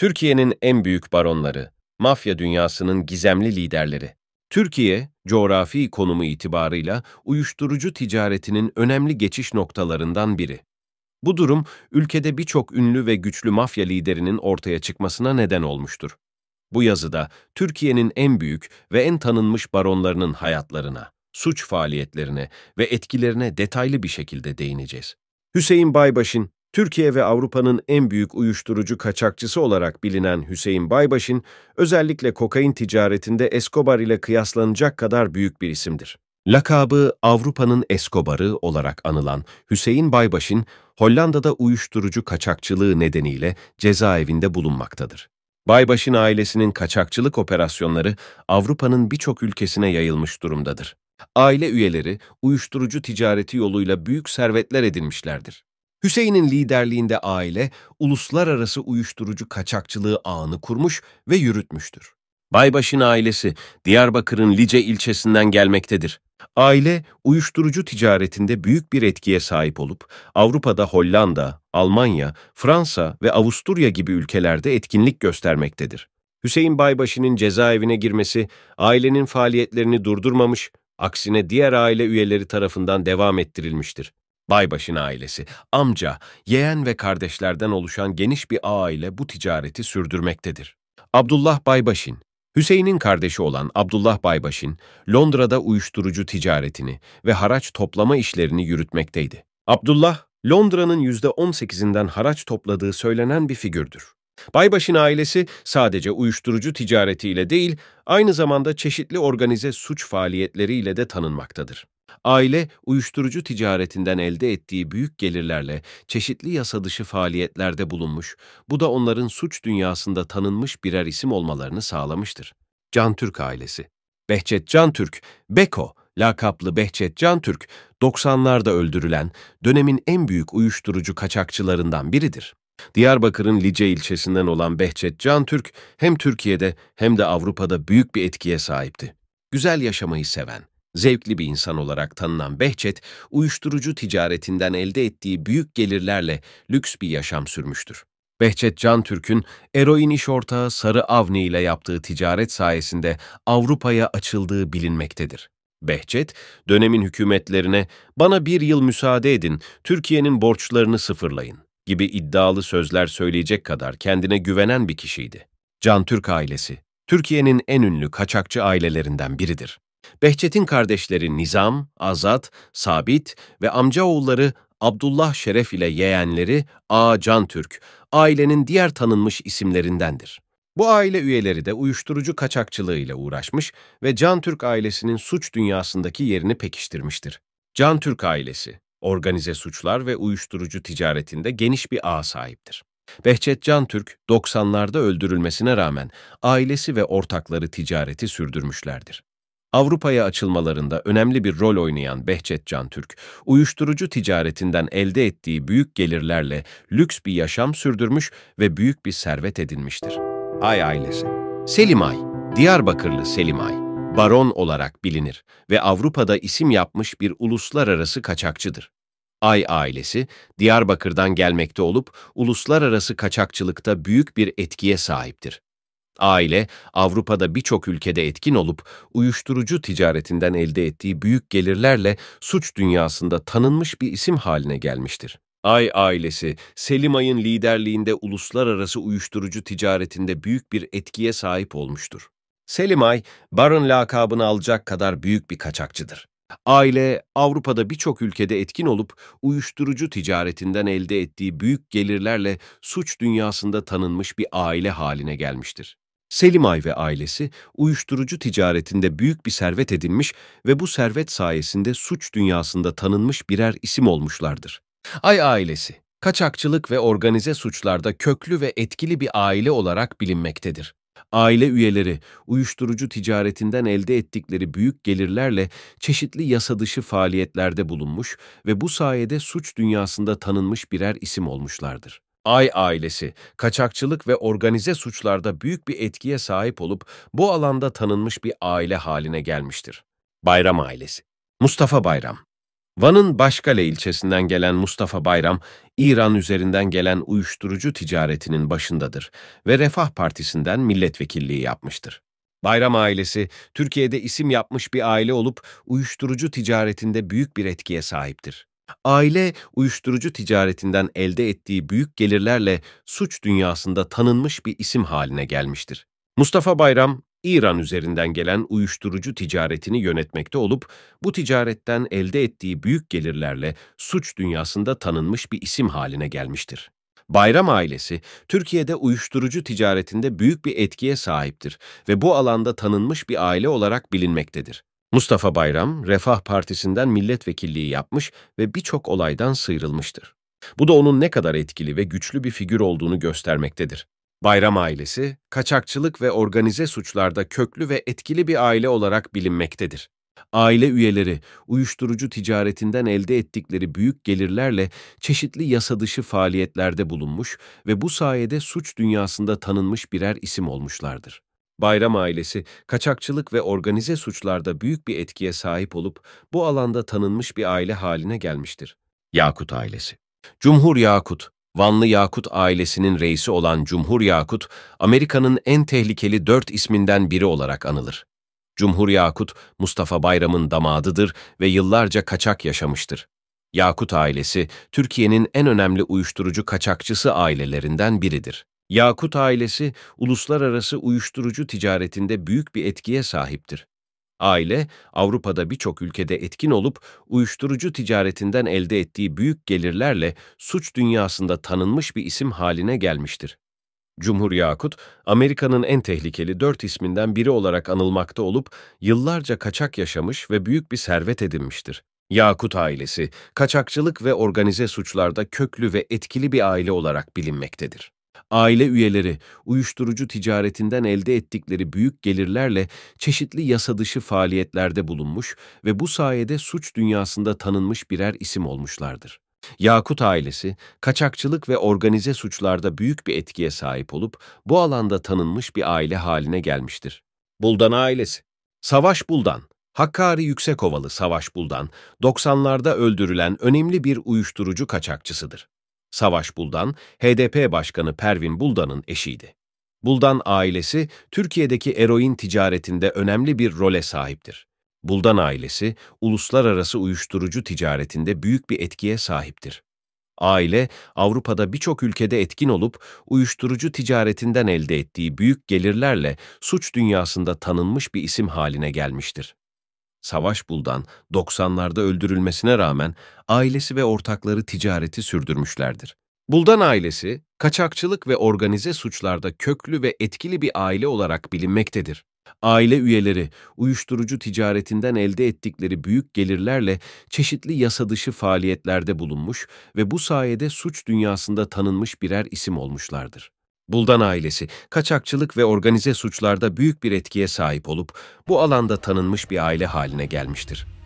Türkiye'nin en büyük baronları, mafya dünyasının gizemli liderleri. Türkiye, coğrafi konumu itibarıyla uyuşturucu ticaretinin önemli geçiş noktalarından biri. Bu durum, ülkede birçok ünlü ve güçlü mafya liderinin ortaya çıkmasına neden olmuştur. Bu yazıda Türkiye'nin en büyük ve en tanınmış baronlarının hayatlarına, suç faaliyetlerine ve etkilerine detaylı bir şekilde değineceğiz. Hüseyin Baybaş'ın Türkiye ve Avrupa'nın en büyük uyuşturucu kaçakçısı olarak bilinen Hüseyin Baybaş'ın özellikle kokain ticaretinde Escobar ile kıyaslanacak kadar büyük bir isimdir. Lakabı Avrupa'nın Escobar'ı olarak anılan Hüseyin Baybaş'ın Hollanda'da uyuşturucu kaçakçılığı nedeniyle cezaevinde bulunmaktadır. Baybaş'ın ailesinin kaçakçılık operasyonları Avrupa'nın birçok ülkesine yayılmış durumdadır. Aile üyeleri uyuşturucu ticareti yoluyla büyük servetler edinmişlerdir. Hüseyin'in liderliğinde aile, uluslararası uyuşturucu kaçakçılığı ağını kurmuş ve yürütmüştür. Baybaşı'nın ailesi Diyarbakır'ın Lice ilçesinden gelmektedir. Aile, uyuşturucu ticaretinde büyük bir etkiye sahip olup, Avrupa'da Hollanda, Almanya, Fransa ve Avusturya gibi ülkelerde etkinlik göstermektedir. Hüseyin Baybaşı'nın cezaevine girmesi, ailenin faaliyetlerini durdurmamış, aksine diğer aile üyeleri tarafından devam ettirilmiştir. Baybaş'ın ailesi, amca, yeğen ve kardeşlerden oluşan geniş bir aile bu ticareti sürdürmektedir. Abdullah Baybaş'ın, Hüseyin'in kardeşi olan Abdullah Baybaş'ın Londra'da uyuşturucu ticaretini ve haraç toplama işlerini yürütmekteydi. Abdullah, Londra'nın %18'inden haraç topladığı söylenen bir figürdür. Baybaş'ın ailesi sadece uyuşturucu ticaretiyle değil, aynı zamanda çeşitli organize suç faaliyetleriyle de tanınmaktadır. Aile, uyuşturucu ticaretinden elde ettiği büyük gelirlerle çeşitli yasa dışı faaliyetlerde bulunmuş, bu da onların suç dünyasında tanınmış birer isim olmalarını sağlamıştır. Can Türk ailesi Behçet Can Türk, Beko, lakaplı Behçet Can Türk, 90'larda öldürülen dönemin en büyük uyuşturucu kaçakçılarından biridir. Diyarbakır'ın Lice ilçesinden olan Behçet Can Türk hem Türkiye'de hem de Avrupa'da büyük bir etkiye sahipti. Güzel yaşamayı seven, Zevkli bir insan olarak tanınan Behçet, uyuşturucu ticaretinden elde ettiği büyük gelirlerle lüks bir yaşam sürmüştür. Behçet Can Türk'ün eroin iş ortağı Sarı Avni ile yaptığı ticaret sayesinde Avrupa'ya açıldığı bilinmektedir. Behçet, dönemin hükümetlerine ''Bana bir yıl müsaade edin, Türkiye'nin borçlarını sıfırlayın.'' gibi iddialı sözler söyleyecek kadar kendine güvenen bir kişiydi. Can Türk ailesi, Türkiye'nin en ünlü kaçakçı ailelerinden biridir. Behçet'in kardeşleri Nizam, Azat, Sabit ve amcaoğulları Abdullah Şeref ile yeğenleri A. Can Türk, ailenin diğer tanınmış isimlerindendir. Bu aile üyeleri de uyuşturucu kaçakçılığıyla uğraşmış ve Can Türk ailesinin suç dünyasındaki yerini pekiştirmiştir. Can Türk ailesi, organize suçlar ve uyuşturucu ticaretinde geniş bir ağ sahiptir. Behçet Can Türk, 90'larda öldürülmesine rağmen ailesi ve ortakları ticareti sürdürmüşlerdir. Avrupa'ya açılmalarında önemli bir rol oynayan Behçet Can Türk, uyuşturucu ticaretinden elde ettiği büyük gelirlerle lüks bir yaşam sürdürmüş ve büyük bir servet edinmiştir. Ay ailesi Selim Ay, Diyarbakırlı Selim Ay, baron olarak bilinir ve Avrupa'da isim yapmış bir uluslararası kaçakçıdır. Ay ailesi, Diyarbakır'dan gelmekte olup uluslararası kaçakçılıkta büyük bir etkiye sahiptir. Aile, Avrupa'da birçok ülkede etkin olup uyuşturucu ticaretinden elde ettiği büyük gelirlerle suç dünyasında tanınmış bir isim haline gelmiştir. Ay ailesi, Selim Ay'ın liderliğinde uluslararası uyuşturucu ticaretinde büyük bir etkiye sahip olmuştur. Selim Ay, Barın lakabını alacak kadar büyük bir kaçakçıdır. Aile, Avrupa'da birçok ülkede etkin olup uyuşturucu ticaretinden elde ettiği büyük gelirlerle suç dünyasında tanınmış bir aile haline gelmiştir. Selimay ve ailesi uyuşturucu ticaretinde büyük bir servet edinmiş ve bu servet sayesinde suç dünyasında tanınmış birer isim olmuşlardır. Ay ailesi, kaçakçılık ve organize suçlarda köklü ve etkili bir aile olarak bilinmektedir. Aile üyeleri, uyuşturucu ticaretinden elde ettikleri büyük gelirlerle çeşitli yasadışı faaliyetlerde bulunmuş ve bu sayede suç dünyasında tanınmış birer isim olmuşlardır. Ay ailesi, kaçakçılık ve organize suçlarda büyük bir etkiye sahip olup bu alanda tanınmış bir aile haline gelmiştir. Bayram ailesi. Mustafa Bayram. Van'ın Başkale ilçesinden gelen Mustafa Bayram, İran üzerinden gelen uyuşturucu ticaretinin başındadır ve Refah Partisi'nden milletvekilliği yapmıştır. Bayram ailesi, Türkiye'de isim yapmış bir aile olup uyuşturucu ticaretinde büyük bir etkiye sahiptir aile uyuşturucu ticaretinden elde ettiği büyük gelirlerle suç dünyasında tanınmış bir isim haline gelmiştir. Mustafa Bayram, İran üzerinden gelen uyuşturucu ticaretini yönetmekte olup, bu ticaretten elde ettiği büyük gelirlerle suç dünyasında tanınmış bir isim haline gelmiştir. Bayram ailesi, Türkiye'de uyuşturucu ticaretinde büyük bir etkiye sahiptir ve bu alanda tanınmış bir aile olarak bilinmektedir. Mustafa Bayram, Refah Partisi'nden milletvekilliği yapmış ve birçok olaydan sıyrılmıştır. Bu da onun ne kadar etkili ve güçlü bir figür olduğunu göstermektedir. Bayram ailesi, kaçakçılık ve organize suçlarda köklü ve etkili bir aile olarak bilinmektedir. Aile üyeleri, uyuşturucu ticaretinden elde ettikleri büyük gelirlerle çeşitli yasadışı faaliyetlerde bulunmuş ve bu sayede suç dünyasında tanınmış birer isim olmuşlardır. Bayram ailesi, kaçakçılık ve organize suçlarda büyük bir etkiye sahip olup bu alanda tanınmış bir aile haline gelmiştir. Yakut ailesi Cumhur Yakut, Vanlı Yakut ailesinin reisi olan Cumhur Yakut, Amerika'nın en tehlikeli dört isminden biri olarak anılır. Cumhur Yakut, Mustafa Bayram'ın damadıdır ve yıllarca kaçak yaşamıştır. Yakut ailesi, Türkiye'nin en önemli uyuşturucu kaçakçısı ailelerinden biridir. Yakut ailesi uluslararası uyuşturucu ticaretinde büyük bir etkiye sahiptir. Aile, Avrupa'da birçok ülkede etkin olup uyuşturucu ticaretinden elde ettiği büyük gelirlerle suç dünyasında tanınmış bir isim haline gelmiştir. Cumhur Yakut, Amerika'nın en tehlikeli dört isminden biri olarak anılmakta olup yıllarca kaçak yaşamış ve büyük bir servet edinmiştir. Yakut ailesi, kaçakçılık ve organize suçlarda köklü ve etkili bir aile olarak bilinmektedir. Aile üyeleri uyuşturucu ticaretinden elde ettikleri büyük gelirlerle çeşitli yasadışı faaliyetlerde bulunmuş ve bu sayede suç dünyasında tanınmış birer isim olmuşlardır. Yakut ailesi, kaçakçılık ve organize suçlarda büyük bir etkiye sahip olup bu alanda tanınmış bir aile haline gelmiştir. Buldan ailesi Savaş Buldan Hakkari Yüksekovalı Savaş Buldan, 90'larda öldürülen önemli bir uyuşturucu kaçakçısıdır. Savaş Buldan, HDP Başkanı Pervin Buldan'ın eşiydi. Buldan ailesi, Türkiye'deki eroin ticaretinde önemli bir role sahiptir. Buldan ailesi, uluslararası uyuşturucu ticaretinde büyük bir etkiye sahiptir. Aile, Avrupa'da birçok ülkede etkin olup, uyuşturucu ticaretinden elde ettiği büyük gelirlerle suç dünyasında tanınmış bir isim haline gelmiştir. Savaş Buldan 90'larda öldürülmesine rağmen ailesi ve ortakları ticareti sürdürmüşlerdir. Buldan ailesi, kaçakçılık ve organize suçlarda köklü ve etkili bir aile olarak bilinmektedir. Aile üyeleri, uyuşturucu ticaretinden elde ettikleri büyük gelirlerle çeşitli yasadışı faaliyetlerde bulunmuş ve bu sayede suç dünyasında tanınmış birer isim olmuşlardır. Buldan ailesi, kaçakçılık ve organize suçlarda büyük bir etkiye sahip olup, bu alanda tanınmış bir aile haline gelmiştir.